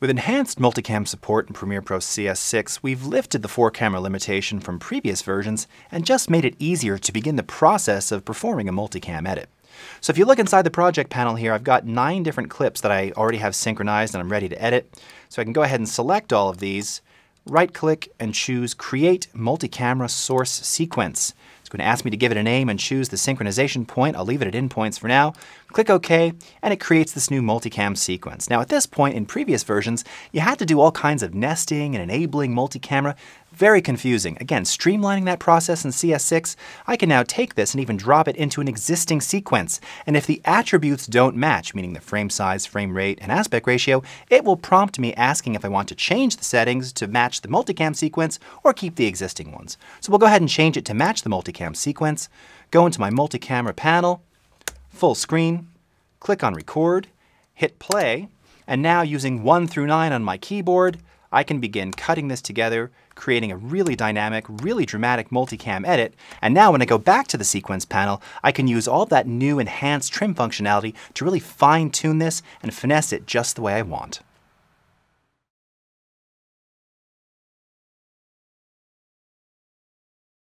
With enhanced multicam support in Premiere Pro CS6, we've lifted the 4-camera limitation from previous versions and just made it easier to begin the process of performing a multicam edit. So if you look inside the project panel here, I've got nine different clips that I already have synchronized and I'm ready to edit. So I can go ahead and select all of these, right click and choose Create Multicamera Source Sequence going to ask me to give it a name and choose the synchronization point. I'll leave it at endpoints for now. Click OK, and it creates this new multicam sequence. Now at this point in previous versions, you had to do all kinds of nesting and enabling multicamera, Very confusing. Again, streamlining that process in CS6, I can now take this and even drop it into an existing sequence. And if the attributes don't match, meaning the frame size, frame rate, and aspect ratio, it will prompt me asking if I want to change the settings to match the multicam sequence or keep the existing ones. So we'll go ahead and change it to match the multicam multicam sequence, go into my multi-camera panel, full screen, click on record, hit play, and now using 1 through 9 on my keyboard, I can begin cutting this together, creating a really dynamic, really dramatic multicam edit. And now when I go back to the sequence panel, I can use all that new enhanced trim functionality to really fine tune this and finesse it just the way I want.